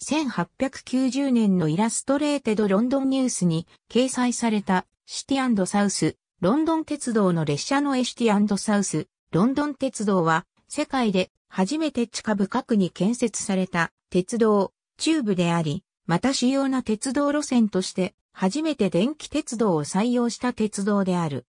1890年のイラストレーテドロンドンニュースに掲載されたシティサウス、ロンドン鉄道の列車のエシティサウス、ロンドン鉄道は世界で初めて地下深くに建設された鉄道、中部であり、また主要な鉄道路線として初めて電気鉄道を採用した鉄道である。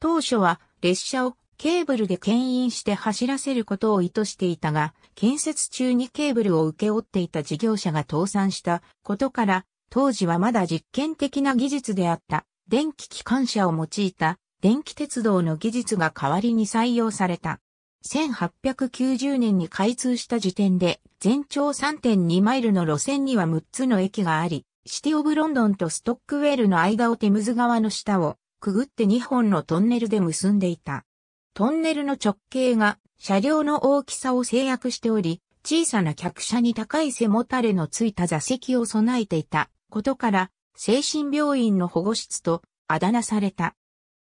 当初は列車をケーブルで牽引して走らせることを意図していたが、建設中にケーブルを請け負っていた事業者が倒産したことから、当時はまだ実験的な技術であった電気機関車を用いた電気鉄道の技術が代わりに採用された。1890年に開通した時点で全長3.2マイルの路線には6つの駅があり、シティオブロンドンとストックウェールの間をテムズ川の下をくぐって2本のトンネルで結んでいた。トンネルの直径が車両の大きさを制約しており、小さな客車に高い背もたれのついた座席を備えていたことから、精神病院の保護室とあだ名された。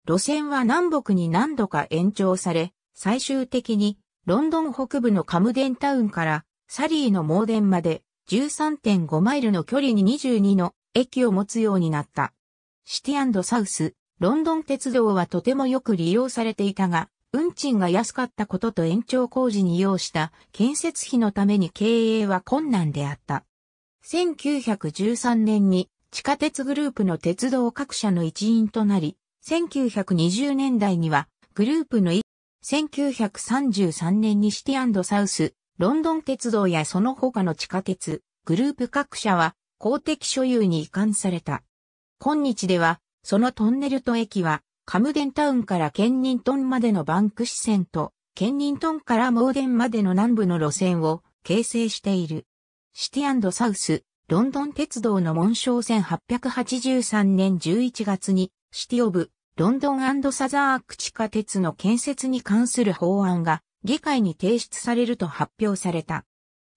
路線は南北に何度か延長され、最終的にロンドン北部のカムデンタウンからサリーの盲ンまで13.5マイルの距離に22の駅を持つようになった。シティサウス、ロンドン鉄道はとてもよく利用されていたが、運賃が安かったことと延長工事に要した建設費のために経営は困難であった。1913年に地下鉄グループの鉄道各社の一員となり、1920年代にはグループの一、1933年にシティサウス、ロンドン鉄道やその他の地下鉄、グループ各社は公的所有に移管された。今日では、そのトンネルと駅はカムデンタウンからケンニントンまでのバンク支線と、ケンニントンからモーデンまでの南部の路線を形成している。シティサウス、ロンドン鉄道の紋章1883年11月に、シティオブ、ロンドンサザーク地下鉄の建設に関する法案が議会に提出されると発表された。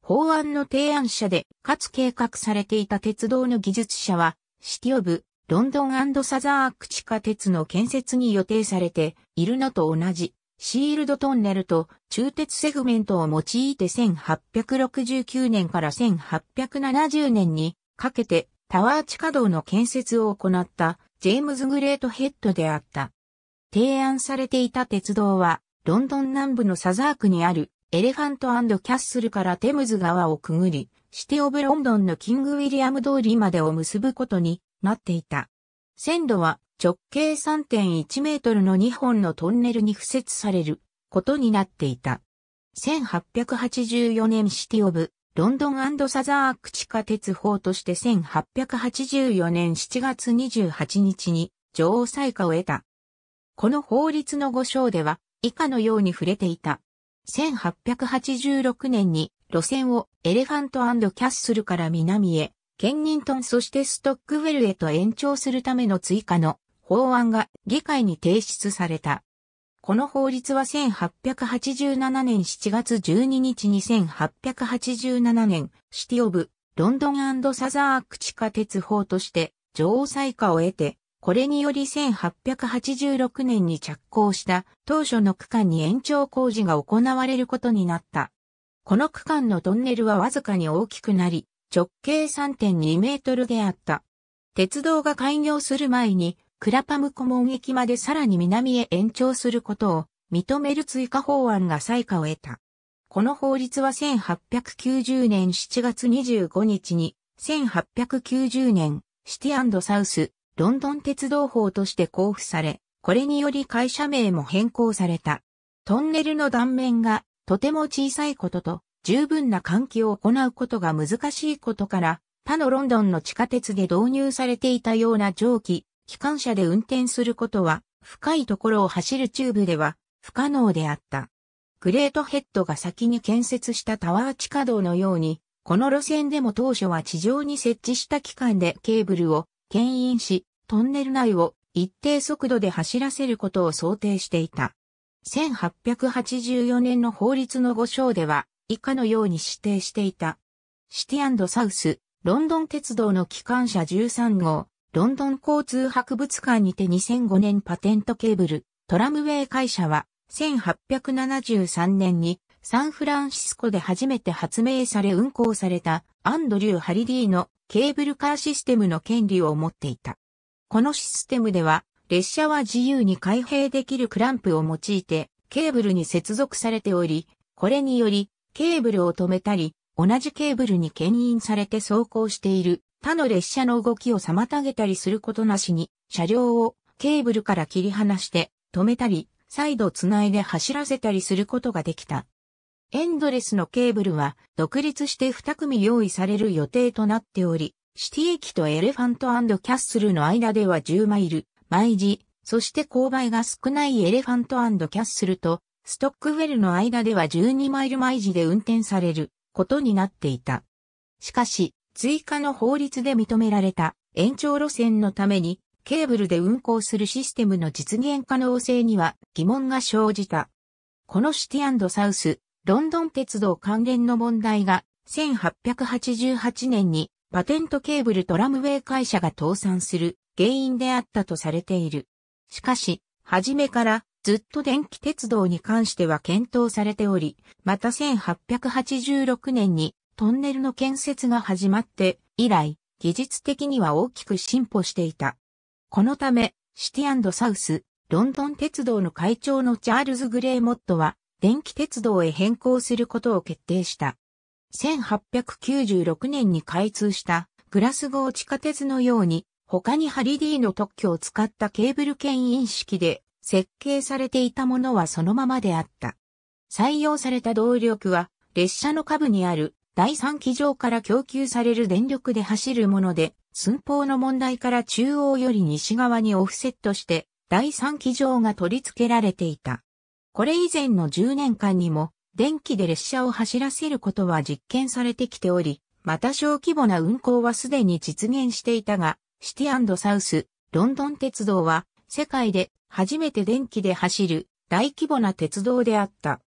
法案の提案者で、かつ計画されていた鉄道の技術者は、シティオブ、ロンドンサザーク地下鉄の建設に予定されているのと同じ、シールドトンネルと中鉄セグメントを用いて1869年から1870年にかけてタワー地下道の建設を行ったジェームズ・グレートヘッドであった。提案されていた鉄道はロンドン南部のサザークにあるエレファントキャッスルからテムズ川をくぐり、シティオブロンドンのキングウィリアム通りまでを結ぶことになっていた。線路は直径3.1メートルの2本のトンネルに付設されることになっていた。1884年シティオブ、ロンドンサザーク地下鉄法として1884年7月28日に女王採火を得た。この法律の5章では以下のように触れていた。1886年に路線をエレファントキャッスルから南へケンニントンそしてストックウェルへと延長するための追加の法案が議会に提出された。この法律は1887年7月12日に1887年シティオブロンドンサザーク地下鉄法として女王採下を得て、これにより1886年に着工した当初の区間に延長工事が行われることになった。この区間のトンネルはわずかに大きくなり、直径3.2メートルであった。鉄道が開業する前に、クラパムコモン駅までさらに南へ延長することを認める追加法案が採火を得た。この法律は1890年7月25日に、1890年シティアンドサウスロンドン鉄道法として交付され、これにより会社名も変更された。トンネルの断面がとても小さいことと、十分な換気を行うことが難しいことから、他のロンドンの地下鉄で導入されていたような蒸気、機関車で運転することは、深いところを走るチューブでは不可能であった。グレートヘッドが先に建設したタワー地下道のように、この路線でも当初は地上に設置した機関でケーブルを牽引し、トンネル内を一定速度で走らせることを想定していた。1884年の法律の5章では、以下のように指定していた。シティサウス、ロンドン鉄道の機関車13号、ロンドン交通博物館にて2005年パテントケーブル、トラムウェイ会社は、1873年にサンフランシスコで初めて発明され運行されたアンドリュー・ハリディのケーブルカーシステムの権利を持っていた。このシステムでは列車は自由に開閉できるクランプを用いてケーブルに接続されており、これによりケーブルを止めたり、同じケーブルに牽引されて走行している他の列車の動きを妨げたりすることなしに、車両をケーブルから切り離して止めたり、再度つないで走らせたりすることができた。エンドレスのケーブルは独立して2組用意される予定となっており、シティ駅とエレファントキャッスルの間では10マイル、毎時、そして勾配が少ないエレファントキャッスルとストックウェルの間では12マイル毎時で運転されることになっていた。しかし、追加の法律で認められた延長路線のためにケーブルで運行するシステムの実現可能性には疑問が生じた。このシティサウス、ロンドン鉄道関連の問題が1888年にパテントケーブルトラムウェイ会社が倒産する原因であったとされている。しかし、初めからずっと電気鉄道に関しては検討されており、また1886年にトンネルの建設が始まって以来、技術的には大きく進歩していた。このため、シティサウス、ロンドン鉄道の会長のチャールズ・グレーモットは、電気鉄道へ変更することを決定した。1896年に開通したグラスゴー地下鉄のように、他にハリディの特許を使ったケーブル牽引式で設計されていたものはそのままであった。採用された動力は、列車の下部にある第3機場から供給される電力で走るもので、寸法の問題から中央より西側にオフセットして、第3機場が取り付けられていた。これ以前の10年間にも、電気で列車を走らせることは実験されてきており、また小規模な運行はすでに実現していたが、シティサウス、ロンドン鉄道は、世界で初めて電気で走る大規模な鉄道であった。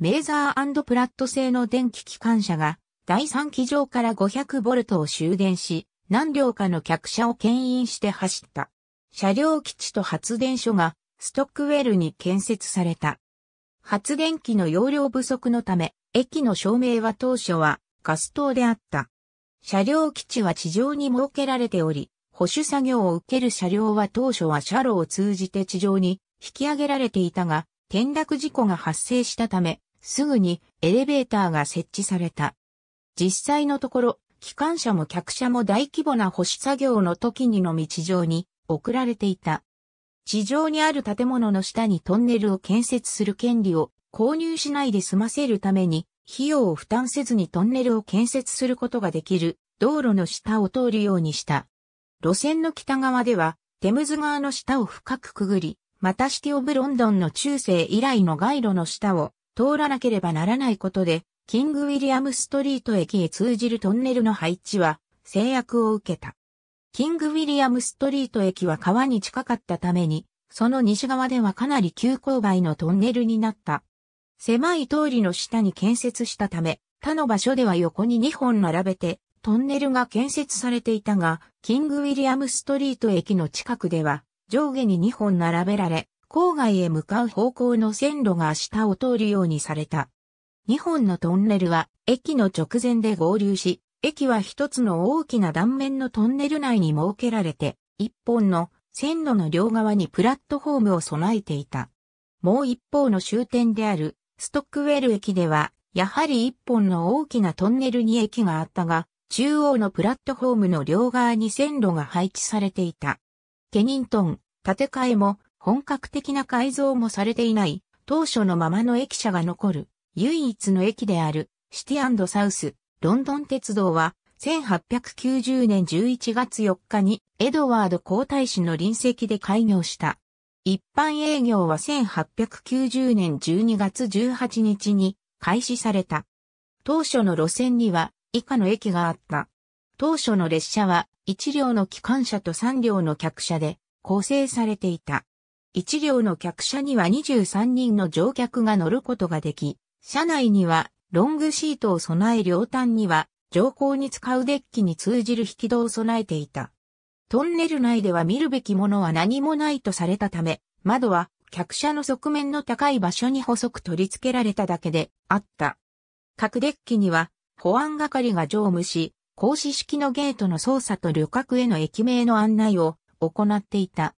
メーザープラット製の電気機関車が第3機場から500ボルトを終電し、何両かの客車を牽引して走った。車両基地と発電所がストックウェルに建設された。発電機の容量不足のため、駅の照明は当初はガス灯であった。車両基地は地上に設けられており、保守作業を受ける車両は当初は車路を通じて地上に引き上げられていたが、転落事故が発生したため、すぐにエレベーターが設置された。実際のところ、機関車も客車も大規模な保守作業の時にのみ地上に送られていた。地上にある建物の下にトンネルを建設する権利を購入しないで済ませるために、費用を負担せずにトンネルを建設することができる道路の下を通るようにした。路線の北側では、テムズ川の下を深くくぐり、またシティオブロンドンの中世以来の街路の下を通らなければならないことで、キングウィリアムストリート駅へ通じるトンネルの配置は制約を受けた。キングウィリアムストリート駅は川に近かったために、その西側ではかなり急勾配のトンネルになった。狭い通りの下に建設したため、他の場所では横に2本並べてトンネルが建設されていたが、キング・ウィリアム・ストリート駅の近くでは、上下に2本並べられ、郊外へ向かう方向の線路が下を通るようにされた。2本のトンネルは、駅の直前で合流し、駅は一つの大きな断面のトンネル内に設けられて、一本の線路の両側にプラットフォームを備えていた。もう一方の終点であるストックウェル駅では、やはり一本の大きなトンネルに駅があったが、中央のプラットフォームの両側に線路が配置されていた。ケニントン、建て替えも本格的な改造もされていない、当初のままの駅舎が残る、唯一の駅である、シティサウス、ロンドン鉄道は、1890年11月4日に、エドワード皇太子の臨席で開業した。一般営業は1890年12月18日に開始された。当初の路線には以下の駅があった。当初の列車は1両の機関車と3両の客車で構成されていた。1両の客車には23人の乗客が乗ることができ、車内にはロングシートを備え両端には乗降に使うデッキに通じる引き戸を備えていた。トンネル内では見るべきものは何もないとされたため、窓は客車の側面の高い場所に細く取り付けられただけであった。各デッキには保安係が乗務し、格子式のゲートの操作と旅客への駅名の案内を行っていた。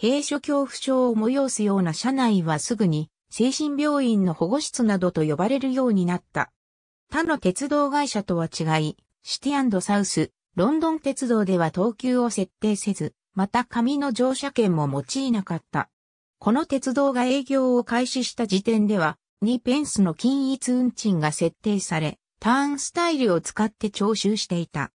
閉所恐怖症を催すような車内はすぐに精神病院の保護室などと呼ばれるようになった。他の鉄道会社とは違い、シティアンドサウス、ロンドン鉄道では等級を設定せず、また紙の乗車券も用いなかった。この鉄道が営業を開始した時点では、2ペンスの均一運賃が設定され、ターンスタイルを使って徴収していた。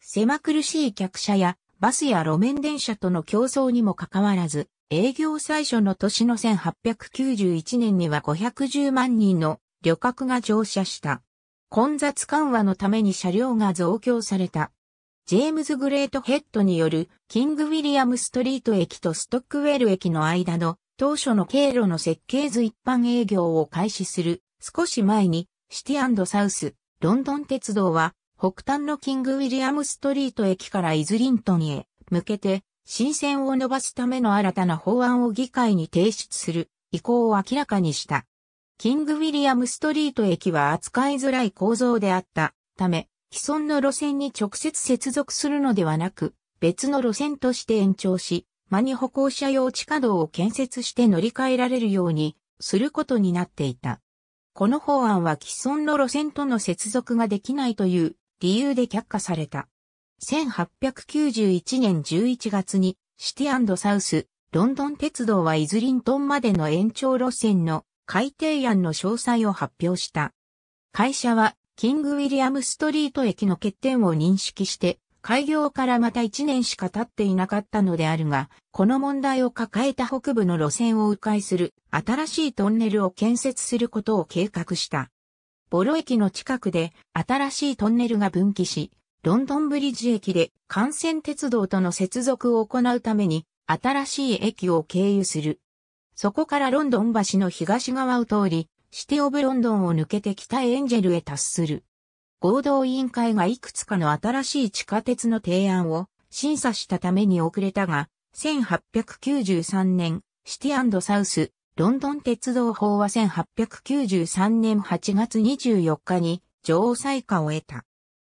狭苦しい客車やバスや路面電車との競争にもかかわらず、営業最初の年の1891年には510万人の旅客が乗車した。混雑緩和のために車両が増強された。ジェームズ・グレートヘッドによるキング・ウィリアム・ストリート駅とストックウェル駅の間の当初の経路の設計図一般営業を開始する少し前にシティサウスロンドン鉄道は、北端のキング・ウィリアム・ストリート駅からイズリントンへ向けて、新線を伸ばすための新たな法案を議会に提出する意向を明らかにした。キング・ウィリアム・ストリート駅は扱いづらい構造であったため、既存の路線に直接接続するのではなく、別の路線として延長し、間に歩行者用地下道を建設して乗り換えられるようにすることになっていた。この法案は既存の路線との接続ができないという理由で却下された。1891年11月にシティサウス、ロンドン鉄道はイズリントンまでの延長路線の改定案の詳細を発表した。会社はキングウィリアムストリート駅の欠点を認識して開業からまた1年しか経っていなかったのであるが、この問題を抱えた北部の路線を迂回する新しいトンネルを建設することを計画した。ボロ駅の近くで新しいトンネルが分岐し、ロンドンブリッジ駅で幹線鉄道との接続を行うために新しい駅を経由する。そこからロンドン橋の東側を通り、シティオブロンドンを抜けて北エンジェルへ達する。合同委員会がいくつかの新しい地下鉄の提案を審査したために遅れたが、1893年、シティサウス、ロンドン鉄道法は1893年8月24日に女王裁下を得た。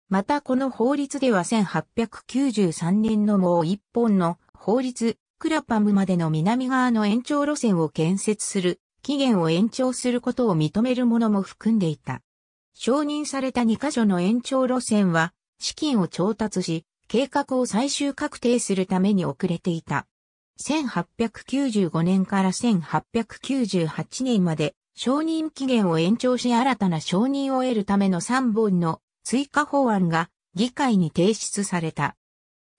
またこの法律では1893年のもう一本の法律、クラパムまでの南側の延長路線を建設する期限を延長することを認めるものも含んでいた。承認された2カ所の延長路線は、資金を調達し、計画を最終確定するために遅れていた。1895年から1898年まで承認期限を延長し新たな承認を得るための3本の追加法案が議会に提出された。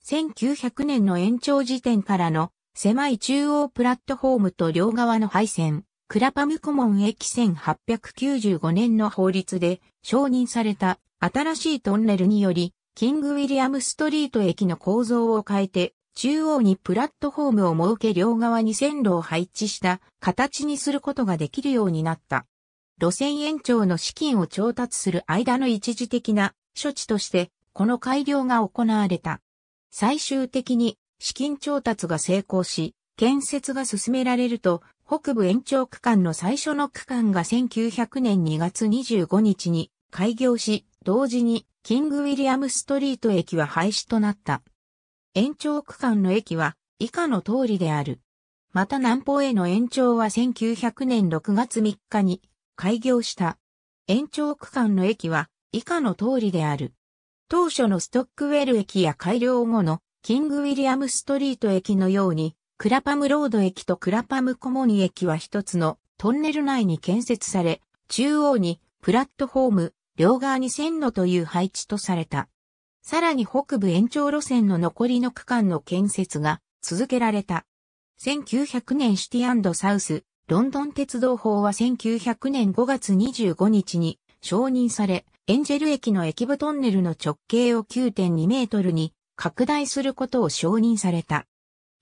1900年の延長時点からの狭い中央プラットフォームと両側の配線、クラパムコモン駅1895年の法律で承認された新しいトンネルにより、キングウィリアムストリート駅の構造を変えて、中央にプラットフォームを設け両側に線路を配置した形にすることができるようになった。路線延長の資金を調達する間の一時的な処置として、この改良が行われた。最終的に資金調達が成功し、建設が進められると、北部延長区間の最初の区間が1900年2月25日に開業し、同時にキングウィリアムストリート駅は廃止となった。延長区間の駅は以下の通りである。また南方への延長は1900年6月3日に開業した。延長区間の駅は以下の通りである。当初のストックウェル駅や改良後のキングウィリアムストリート駅のようにクラパムロード駅とクラパムコモニ駅は一つのトンネル内に建設され、中央にプラットフォーム、両側に線路という配置とされた。さらに北部延長路線の残りの区間の建設が続けられた。1900年シティサウス、ロンドン鉄道法は1900年5月25日に承認され、エンジェル駅の駅部トンネルの直径を9.2メートルに拡大することを承認された。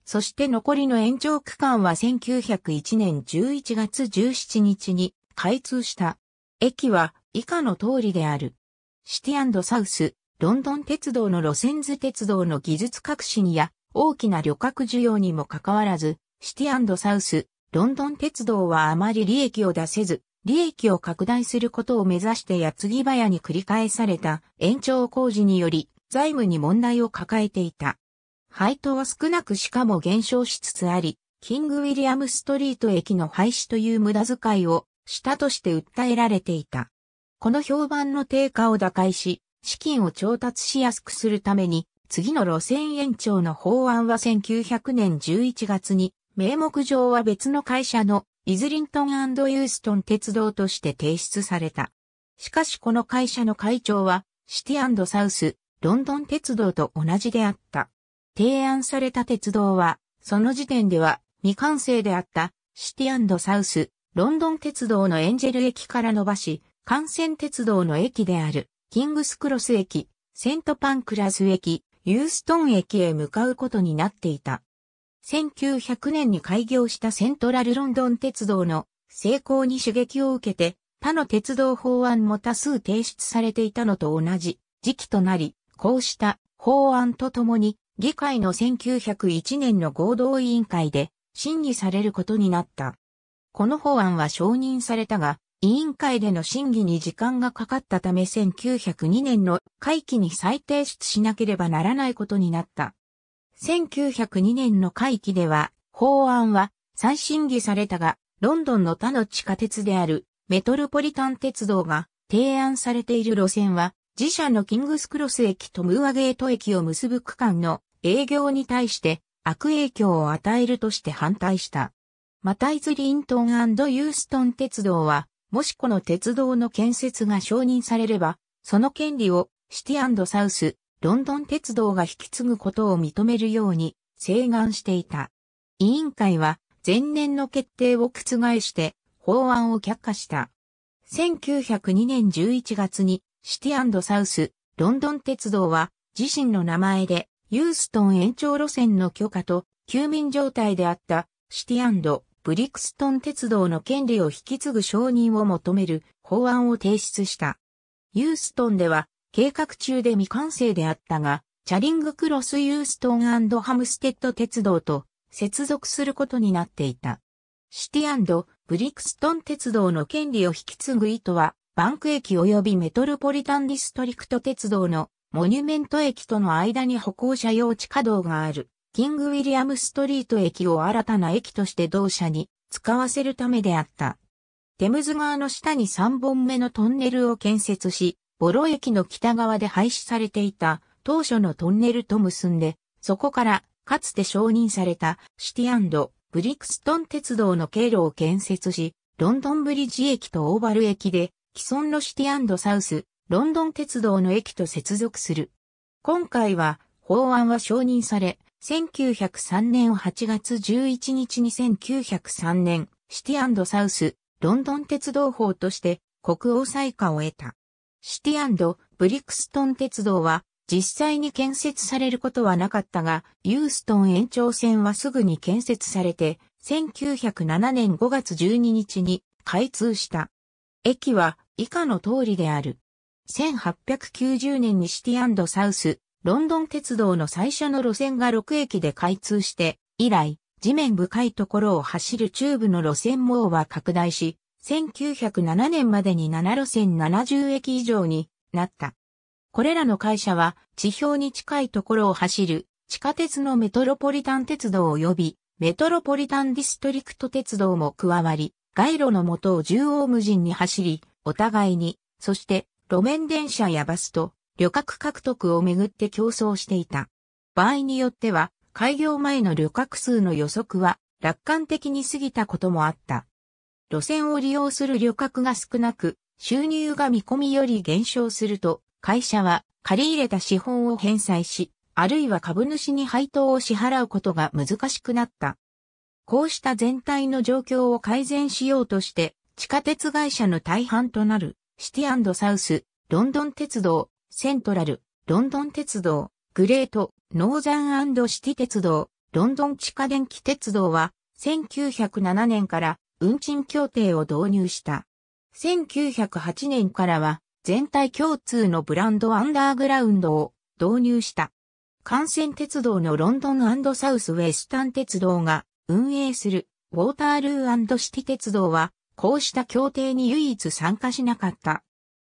そして残りの延長区間は1901年11月17日に開通した。駅は以下の通りである。シティサウス、ロンドン鉄道の路線図鉄道の技術革新や大きな旅客需要にもかかわらず、シティサウス、ロンドン鉄道はあまり利益を出せず、利益を拡大することを目指して矢継ぎ早に繰り返された延長工事により財務に問題を抱えていた。配当は少なくしかも減少しつつあり、キング・ウィリアム・ストリート駅の廃止という無駄遣いをしたとして訴えられていた。この評判の低下を打開し、資金を調達しやすくするために、次の路線延長の法案は1900年11月に、名目上は別の会社のイズリントンユーストン鉄道として提出された。しかしこの会社の会長は、シティサウス、ロンドン鉄道と同じであった。提案された鉄道は、その時点では未完成であったシティサウス、ロンドン鉄道のエンジェル駅から伸ばし、幹線鉄道の駅であるキングスクロス駅、セントパンクラス駅、ユーストン駅へ向かうことになっていた。1900年に開業したセントラルロンドン鉄道の成功に刺激を受けて、他の鉄道法案も多数提出されていたのと同じ時期となり、こうした法案とともに議会の1901年の合同委員会で審議されることになった。この法案は承認されたが、委員会での審議に時間がかかったため1902年の会期に再提出しなければならないことになった。1902年の会期では、法案は再審議されたが、ロンドンの他の地下鉄であるメトロポリタン鉄道が提案されている路線は自社のキングスクロス駅とムーアゲート駅を結ぶ区間の営業に対して悪影響を与えるとして反対した。マタイズ・リントンユーストン鉄道は、もしこの鉄道の建設が承認されれば、その権利をシティサウス、ロンドン鉄道が引き継ぐことを認めるように請願していた。委員会は前年の決定を覆して法案を却下した。1902年11月にシティサウス、ロンドン鉄道は、自身の名前で、ユーストン延長路線の許可と、休眠状態であった、シティブリクストン鉄道の権利を引き継ぐ承認を求める法案を提出した。ユーストンでは、計画中で未完成であったが、チャリングクロスユーストンハムステッド鉄道と接続することになっていた。シティブリクストン鉄道の権利を引き継ぐ意図はバンク駅及びメトルポリタンディストリクト鉄道のモニュメント駅との間に歩行者用地下道がある、キング・ウィリアム・ストリート駅を新たな駅として同社に使わせるためであった。テムズ川の下に3本目のトンネルを建設し、ボロ駅の北側で廃止されていた当初のトンネルと結んで、そこからかつて承認されたシティブリクストン鉄道の経路を建設し、ロンドンブリッジ駅とオーバル駅で既存のシティサウス、ロンドン鉄道の駅と接続する。今回は、法案は承認され、1903年8月11日に1903年、シティサウス、ロンドン鉄道法として国王裁下を得た。シティブリクストン鉄道は実際に建設されることはなかったが、ユーストン延長線はすぐに建設されて、1907年5月12日に開通した。駅は以下の通りである。1890年にシティサウス、ロンドン鉄道の最初の路線が6駅で開通して、以来、地面深いところを走る中部の路線網は拡大し、1907年までに7路線70駅以上になった。これらの会社は地表に近いところを走る地下鉄のメトロポリタン鉄道及びメトロポリタンディストリクト鉄道も加わり、街路のとを縦横無尽に走り、お互いに、そして路面電車やバスと旅客獲得をめぐって競争していた。場合によっては、開業前の旅客数の予測は楽観的に過ぎたこともあった。路線を利用する旅客が少なく、収入が見込みより減少すると、会社は借り入れた資本を返済し、あるいは株主に配当を支払うことが難しくなった。こうした全体の状況を改善しようとして、地下鉄会社の大半となる、シティサウス、ロンドン鉄道、セントラル、ロンドン鉄道、グレート、ノーザンシティ鉄道、ロンドン地下電気鉄道は、1907年から運賃協定を導入した。1908年からは、全体共通のブランドアンダーグラウンドを導入した。幹線鉄道のロンドンサウスウェスタン鉄道が運営するウォータールーシティ鉄道はこうした協定に唯一参加しなかった。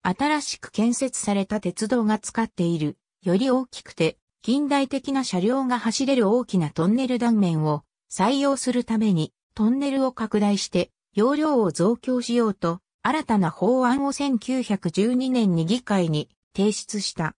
新しく建設された鉄道が使っている、より大きくて近代的な車両が走れる大きなトンネル断面を採用するためにトンネルを拡大して容量を増強しようと新たな法案を1912年に議会に提出した。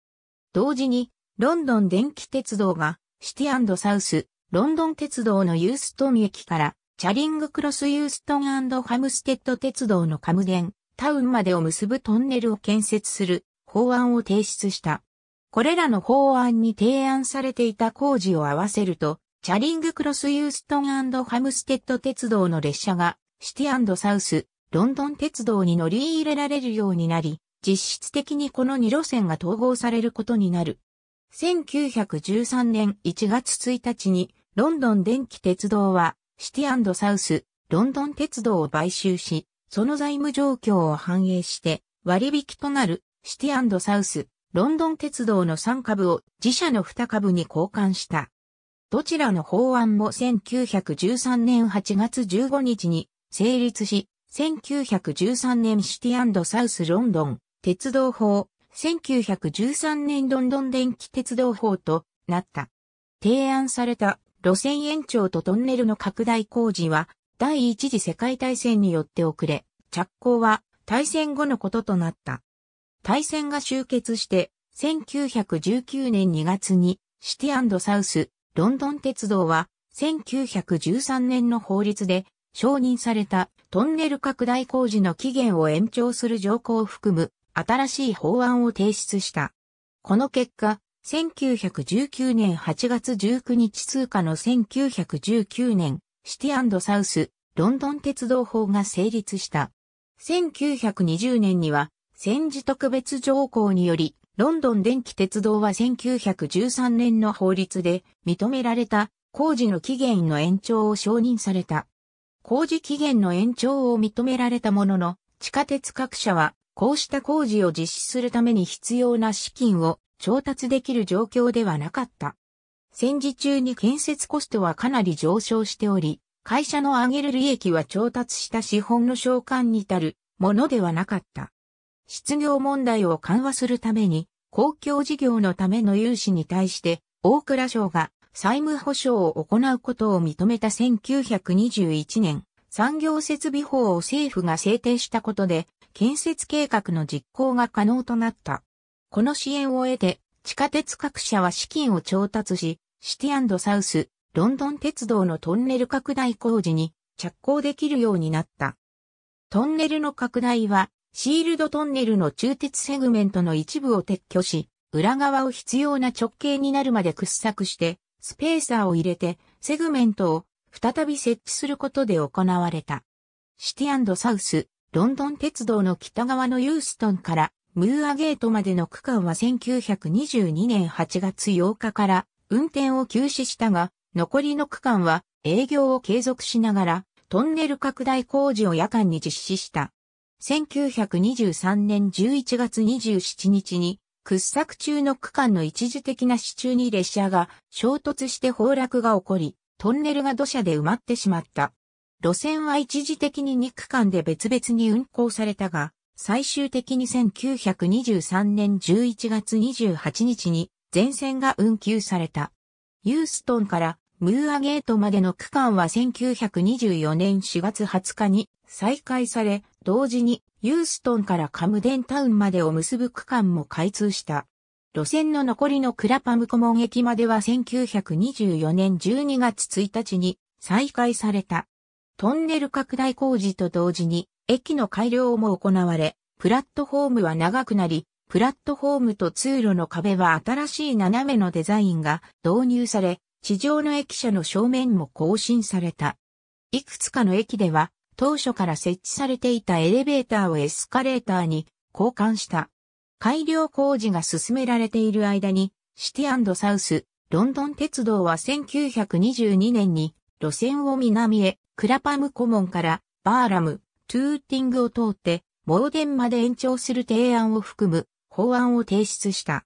同時にロンドン電気鉄道がシティサウスロンドン鉄道のユーストン駅からチャリングクロスユーストンハムステッド鉄道のカムデン、タウンまでを結ぶトンネルを建設する法案を提出した。これらの法案に提案されていた工事を合わせると、チャリングクロスユーストンハムステッド鉄道の列車がシティサウス、ロンドン鉄道に乗り入れられるようになり、実質的にこの2路線が統合されることになる。1913年1月1日にロンドン電気鉄道はシティサウス、ロンドン鉄道を買収し、その財務状況を反映して割引となるシティサウス、ロンドン鉄道の3株を自社の2株に交換した。どちらの法案も1913年8月15日に成立し、1913年シティサウスロンドン鉄道法、1913年ロンドン電気鉄道法となった。提案された路線延長とトンネルの拡大工事は、第一次世界大戦によって遅れ、着工は大戦後のこととなった。大戦が終結して、1919年2月にシティサウス、ロンドン鉄道は、1913年の法律で承認されたトンネル拡大工事の期限を延長する条項を含む新しい法案を提出した。この結果、1919年8月19日通過の1919年、シティサウス、ロンドン鉄道法が成立した。1920年には、戦時特別条項により、ロンドン電気鉄道は1913年の法律で認められた工事の期限の延長を承認された。工事期限の延長を認められたものの、地下鉄各社はこうした工事を実施するために必要な資金を調達できる状況ではなかった。戦時中に建設コストはかなり上昇しており、会社の上げる利益は調達した資本の償還に至るものではなかった。失業問題を緩和するために、公共事業のための融資に対して、大倉省が債務保障を行うことを認めた1921年、産業設備法を政府が制定したことで、建設計画の実行が可能となった。この支援を得て、地下鉄各社は資金を調達し、シティサウス、ロンドン鉄道のトンネル拡大工事に着工できるようになった。トンネルの拡大は、シールドトンネルの中鉄セグメントの一部を撤去し、裏側を必要な直径になるまで掘削して、スペーサーを入れて、セグメントを再び設置することで行われた。シティサウス、ロンドン鉄道の北側のユーストンからムーアゲートまでの区間は1922年8月8日から運転を休止したが、残りの区間は営業を継続しながら、トンネル拡大工事を夜間に実施した。1923年11月27日に、掘削中の区間の一時的な支柱に列車が衝突して崩落が起こり、トンネルが土砂で埋まってしまった。路線は一時的に2区間で別々に運行されたが、最終的に1923年11月28日に全線が運休された。ユーストンからムーアゲートまでの区間は1924年4月20日に再開され、同時にユーストンからカムデンタウンまでを結ぶ区間も開通した。路線の残りのクラパムコモン駅までは1924年12月1日に再開された。トンネル拡大工事と同時に駅の改良も行われ、プラットフォームは長くなり、プラットフォームと通路の壁は新しい斜めのデザインが導入され、地上の駅舎の正面も更新された。いくつかの駅では、当初から設置されていたエレベーターをエスカレーターに交換した。改良工事が進められている間に、シティサウス、ロンドン鉄道は1922年に路線を南へ、クラパムコモンからバーラム、トゥーティングを通って、モーデンまで延長する提案を含む法案を提出した。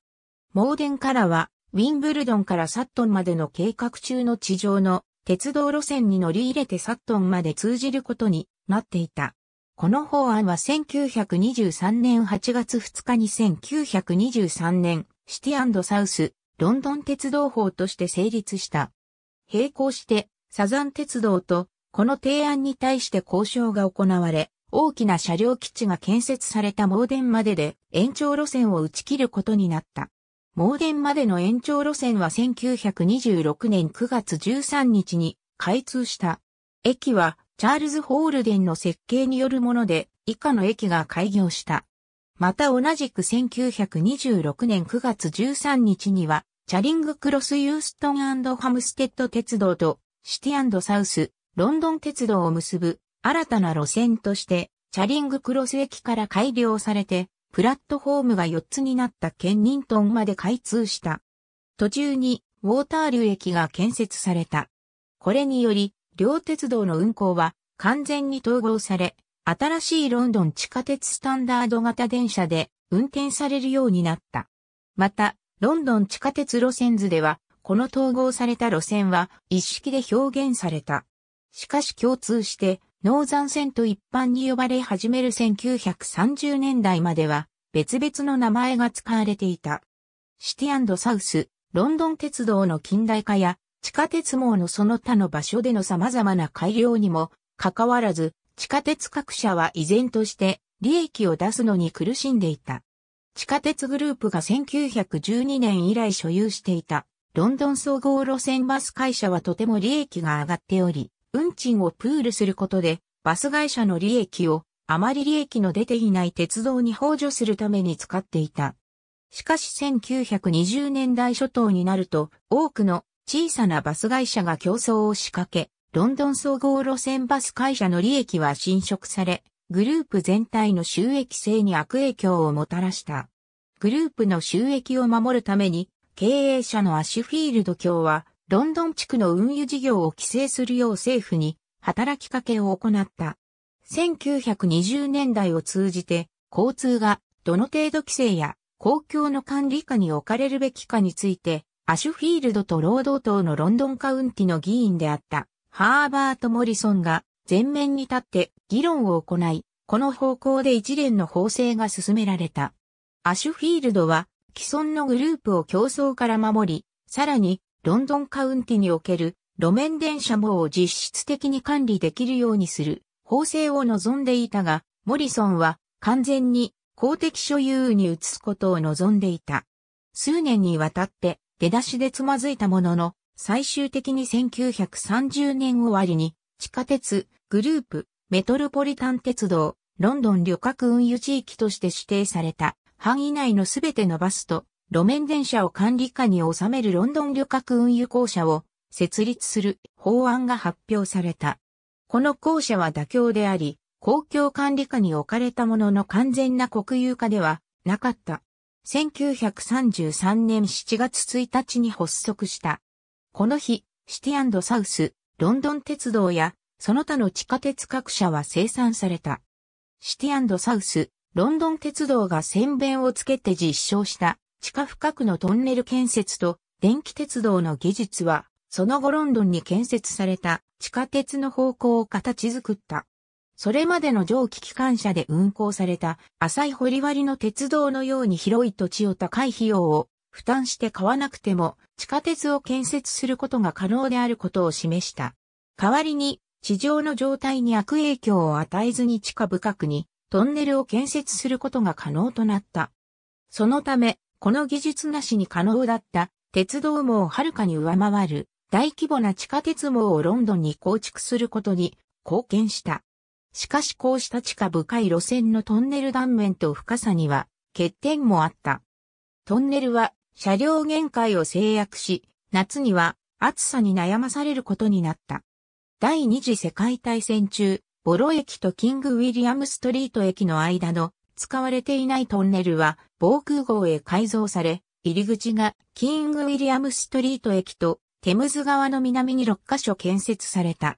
モーデンからは、ウィンブルドンからサットンまでの計画中の地上の鉄道路線に乗り入れてサットンまで通じることになっていた。この法案は1923年8月2日に1923年シティサウスロンドン鉄道法として成立した。並行してサザン鉄道とこの提案に対して交渉が行われ、大きな車両基地が建設された盲電までで延長路線を打ち切ることになった。盲電までの延長路線は1926年9月13日に開通した。駅はチャールズ・ホールデンの設計によるもので以下の駅が開業した。また同じく1926年9月13日にはチャリング・クロス・ユーストンハムステッド鉄道とシティサウスロンドン鉄道を結ぶ新たな路線として、チャリングクロス駅から改良されて、プラットフォームが4つになったケンニントンまで開通した。途中にウォーター流駅が建設された。これにより、両鉄道の運行は完全に統合され、新しいロンドン地下鉄スタンダード型電車で運転されるようになった。また、ロンドン地下鉄路線図では、この統合された路線は一式で表現された。しかし共通して、ノーザン線と一般に呼ばれ始める1930年代までは、別々の名前が使われていた。シティサウス、ロンドン鉄道の近代化や、地下鉄網のその他の場所での様々な改良にも、かかわらず、地下鉄各社は依然として利益を出すのに苦しんでいた。地下鉄グループが1912年以来所有していたロンドン総合路線バス会社はとても利益が上がっており、運賃をプールすることで、バス会社の利益を、あまり利益の出ていない鉄道に補助するために使っていた。しかし1920年代初頭になると、多くの小さなバス会社が競争を仕掛け、ロンドン総合路線バス会社の利益は侵食され、グループ全体の収益性に悪影響をもたらした。グループの収益を守るために、経営者のアシュフィールド卿は、ロンドン地区の運輸事業を規制するよう政府に働きかけを行った。1920年代を通じて交通がどの程度規制や公共の管理下に置かれるべきかについて、アシュフィールドと労働党のロンドンカウンティの議員であったハーバート・モリソンが前面に立って議論を行い、この方向で一連の法制が進められた。アシュフィールドは既存のグループを競争から守り、さらにロンドンカウンティにおける路面電車網を実質的に管理できるようにする法制を望んでいたが、モリソンは完全に公的所有に移すことを望んでいた。数年にわたって出だしでつまずいたものの、最終的に1930年終わりに地下鉄、グループ、メトロポリタン鉄道、ロンドン旅客運輸地域として指定された範囲内のすべてのバスと路面電車を管理下に収めるロンドン旅客運輸公社を設立する法案が発表された。この公社は妥協であり、公共管理下に置かれたものの完全な国有化ではなかった。1933年7月1日に発足した。この日、シティサウス、ロンドン鉄道や、その他の地下鉄各社は生産された。シティサウス、ロンドン鉄道が宣弁をつけて実証した地下深くのトンネル建設と電気鉄道の技術は、その後ロンドンに建設された地下鉄の方向を形作った。それまでの蒸気機関車で運行された浅い掘割の鉄道のように広い土地を高い費用を負担して買わなくても地下鉄を建設することが可能であることを示した。代わりに地上の状態に悪影響を与えずに地下深くにトンネルを建設することが可能となった。そのためこの技術なしに可能だった鉄道網をはるかに上回る大規模な地下鉄網をロンドンに構築することに貢献した。しかしこうした地下深い路線のトンネル断面と深さには欠点もあった。トンネルは車両限界を制約し、夏には暑さに悩まされることになった。第二次世界大戦中、ボロ駅とキング・ウィリアム・ストリート駅の間の使われていないトンネルは防空壕へ改造され、入り口がキング・ウィリアム・ストリート駅とテムズ川の南に6カ所建設された。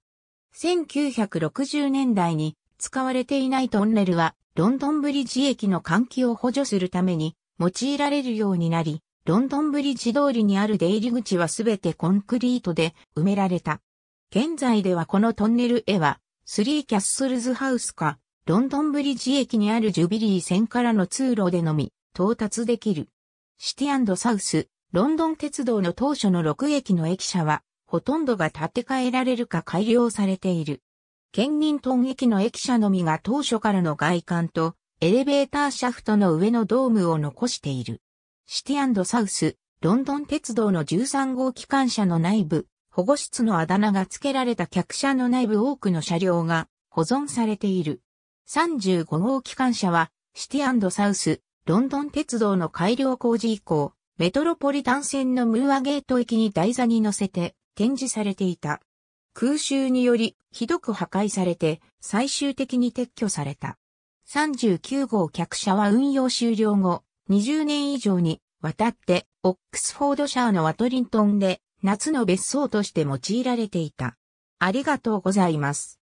1960年代に使われていないトンネルはロンドンブリッジ駅の換気を補助するために用いられるようになり、ロンドンブリッジ通りにある出入り口はすべてコンクリートで埋められた。現在ではこのトンネルへは、スリーキャッスルズハウスか、ロンドンブリッジ駅にあるジュビリー線からの通路でのみ到達できる。シティサウス、ロンドン鉄道の当初の6駅の駅舎は、ほとんどが建て替えられるか改良されている。ケンニントン駅の駅舎のみが当初からの外観と、エレベーターシャフトの上のドームを残している。シティサウス、ロンドン鉄道の13号機関車の内部、保護室のあだ名が付けられた客車の内部多くの車両が保存されている。35号機関車は、シティサウス、ロンドン鉄道の改良工事以降、メトロポリタン線のムーアゲート駅に台座に乗せて展示されていた。空襲により、ひどく破壊されて、最終的に撤去された。39号客車は運用終了後、20年以上に渡って、オックスフォードシャーのワトリントンで、夏の別荘として用いられていた。ありがとうございます。